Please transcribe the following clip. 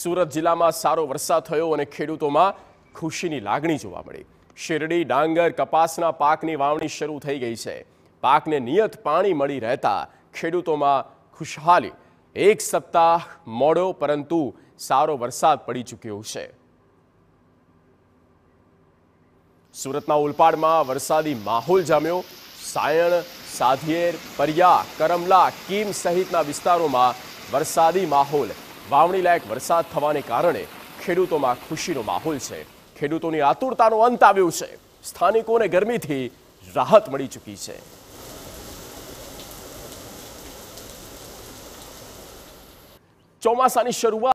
સુરત જિલ્લામાં સારો વરસાદ થયો અને ખેડૂતોમાં ખુશીની લાગણી જોવા મળી શેરડી ડાંગર કપાસના પાકની વાવણી શરૂ થઈ ગઈ છે પાકને નિયત પાણી મળી રહેતા ખેડૂતોમાં ખુશહાલી એક સપ્તાહ મોડો પરંતુ સારો વરસાદ પડી ચૂક્યો છે સુરતના ઉલપાડમાં વરસાદી માહોલ જામ્યો સાયણ સાધિયેર પરિયા કરમલા કીમ સહિતના વિસ્તારોમાં વરસાદી માહોલ વાવણી લાયક વરસાદ થવાને કારણે ખેડૂતોમાં ખુશીનો માહોલ છે ખેડૂતોની આતુરતાનો અંત આવ્યો છે સ્થાનિકોને ગરમીથી રાહત મળી ચૂકી છે ચોમાસાની શરૂઆત